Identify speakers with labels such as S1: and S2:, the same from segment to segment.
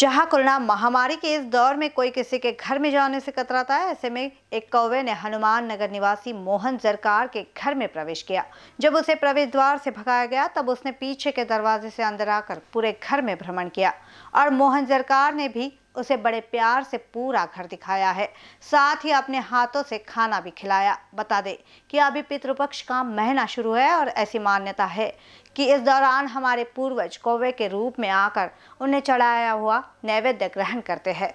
S1: जहां कोरोना महामारी के इस दौर में कोई किसी के घर में जाने से कतराता है ऐसे में एक कौवे ने हनुमान नगर निवासी मोहन जरकार के घर में प्रवेश किया जब उसे प्रवेश द्वार से भगाया गया तब उसने पीछे के दरवाजे से अंदर आकर पूरे घर में भ्रमण किया और मोहन जरकार ने भी उसे बड़े प्यार से पूरा घर दिखाया है साथ ही अपने हाथों से खाना भी खिलाया बता दे कि अभी पितृपक्ष का महीना शुरू है और ऐसी मान्यता है कि इस दौरान हमारे पूर्वज कौवे के रूप में आकर उन्हें चढ़ाया हुआ नैवेद्य ग्रहण करते हैं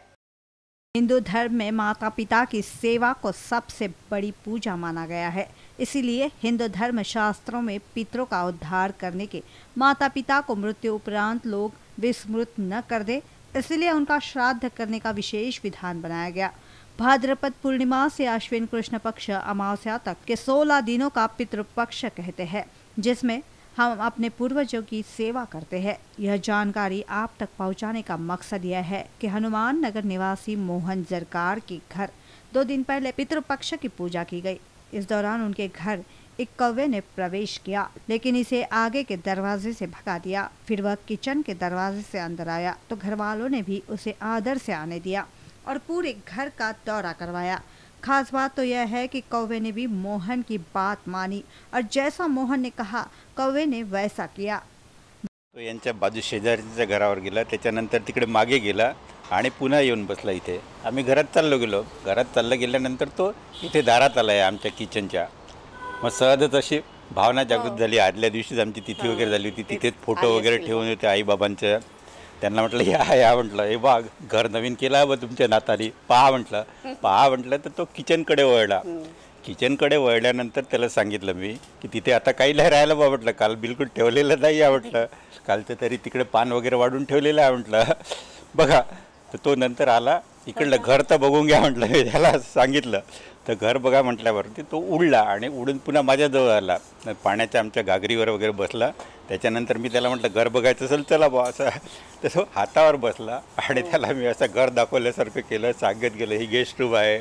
S1: हिंदू धर्म में माता पिता की सेवा को सबसे बड़ी पूजा माना गया है इसीलिए हिंदू धर्म शास्त्रों में पितरों का उद्धार करने के माता पिता को मृत्यु उपरांत लोग विस्मृत न कर दे इसलिए उनका श्राद्ध करने का विशेष विधान बनाया गया भाद्रपद पूर्णिमा से अश्विन कृष्ण पक्ष अमावस्या तक के सोलह दिनों का पितृपक्ष कहते हैं जिसमें हम अपने पूर्वजों की सेवा करते हैं यह जानकारी आप तक पहुंचाने का मकसद यह है कि हनुमान नगर निवासी मोहन जरकार के घर दो दिन पहले पितृपक्ष की पूजा की गई इस दौरान उनके घर एक कौवे ने प्रवेश किया लेकिन इसे आगे के दरवाजे से भगा दिया फिर वह किचन के दरवाजे से अंदर आया तो घर वालों ने भी उसे आदर से आने दिया और पूरे घर का दौरा करवाया खास बात तो यह है कि कौवे ने भी मोहन की बात मानी और जैसा मोहन ने कहा कौवे ने वैसा किया
S2: तो बाजू शेजारच्या घरावर गेला त्याच्यानंतर तिकडे मागे गेला आणि पुन्हा येऊन बसला इथे आम्ही घरात चाललो गेलो घरात चाललं गेल्यानंतर तो इथे दारात आला आहे आमच्या किचनच्या मग सहज अशी भावना हो. जागृत झाली आदल्या दिवशीच आमची तिथी हो. वगैरे झाली होती तिथेच फोटो वगैरे ठेवून होते आईबाबांच्या त्यांना म्हटलं या या म्हटलं हे बा घर नवीन केला बा तुमच्या नाताली पहा म्हटलं पहा म्हटलं तर तो किचनकडे वळला हो. किचनकडे वळल्यानंतर त्याला सांगितलं मी की तिथे आता काही लाय राहायला बा म्हटलं काल बिलकुल ठेवलेलं नाही आहे म्हटलं कालचं तरी तिकडे पान वगैरे वाढून ठेवलेलं आहे म्हटलं बघा तर तो नंतर आला इकडलं घर तर बघून घ्या म्हटलं मी त्याला सांगितलं तर घर बघा म्हटल्यावरती तो उडला आणि उडून पुन्हा माझ्याजवळ आला पाण्याच्या आमच्या घागरीवर वगैरे बसला त्याच्यानंतर मी त्याला म्हटलं घर बघायचं असेल चला बा असं तसं हातावर बसला आणि हो. त्याला मी असं घर दाखवल्यासारखं केलं सांगत गेलं ही गेस्ट रूम आहे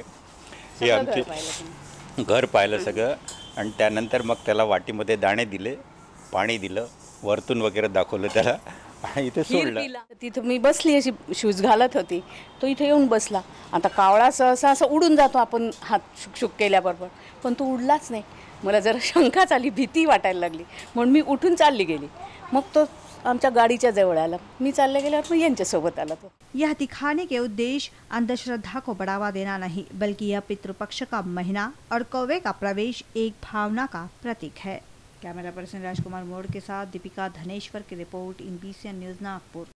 S2: हे आमची घर पाहिलं सगळं आणि त्यानंतर मग त्याला वाटीमध्ये दाणे दिले पाणी दिलं वरतून वगैरे दाखवलं त्याला इथे सोडलं
S1: तिथं मी बसली अशी शूज घालत होती तो इथे येऊन बसला आता कावळा सहसा असं उडून जातो आपण हात शुक केल्याबरोबर पण तो उडलाच नाही मला जरा शंकाच आली भीती वाटायला लागली म्हणून मी उठून चालली गेली मग तो आमच्या गाड़ीच्या जवळ आला मी चालले गेल्यावर मग यांच्यासोबत आला तो या तिखाने के उद्देश अंधश्रद्धा को बढ़ावा देना नाही बल्कि या पितृपक्ष का महिना और का प्रवेश एक भावना का प्रतीक है कैमरा पर्सन राजकुमार मोड़ के साथ दीपिका धनेश्वर की report in B news Nagpur